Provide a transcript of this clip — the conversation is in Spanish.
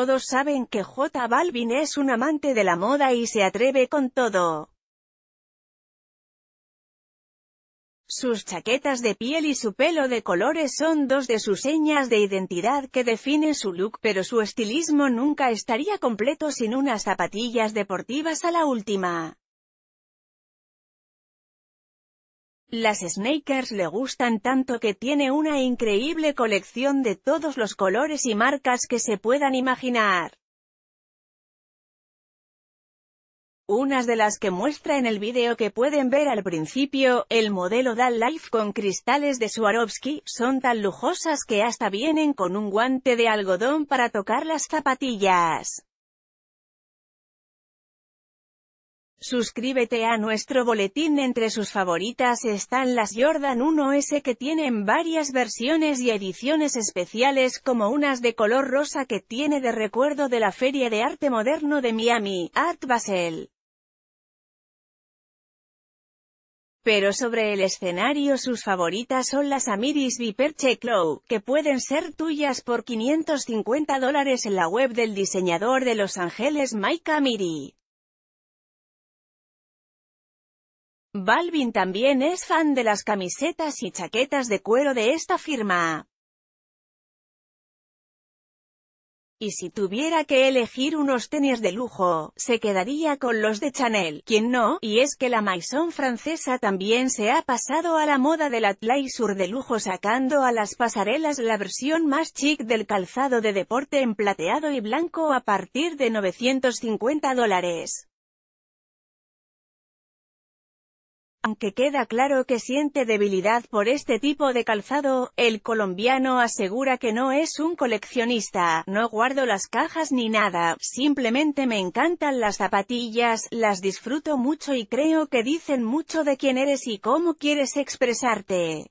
Todos saben que J Balvin es un amante de la moda y se atreve con todo. Sus chaquetas de piel y su pelo de colores son dos de sus señas de identidad que definen su look pero su estilismo nunca estaría completo sin unas zapatillas deportivas a la última. Las sneakers le gustan tanto que tiene una increíble colección de todos los colores y marcas que se puedan imaginar. Unas de las que muestra en el video que pueden ver al principio, el modelo Dal Life con cristales de Swarovski, son tan lujosas que hasta vienen con un guante de algodón para tocar las zapatillas. Suscríbete a nuestro boletín entre sus favoritas están las Jordan 1S que tienen varias versiones y ediciones especiales como unas de color rosa que tiene de recuerdo de la Feria de Arte Moderno de Miami, Art Basel. Pero sobre el escenario sus favoritas son las Amiris Viperche Checklow, que pueden ser tuyas por 550 dólares en la web del diseñador de Los Ángeles Mike Amiri. Balvin también es fan de las camisetas y chaquetas de cuero de esta firma. Y si tuviera que elegir unos tenis de lujo, se quedaría con los de Chanel, quien no, y es que la Maison francesa también se ha pasado a la moda del sur de lujo sacando a las pasarelas la versión más chic del calzado de deporte en plateado y blanco a partir de 950 dólares. Aunque queda claro que siente debilidad por este tipo de calzado, el colombiano asegura que no es un coleccionista, no guardo las cajas ni nada, simplemente me encantan las zapatillas, las disfruto mucho y creo que dicen mucho de quién eres y cómo quieres expresarte.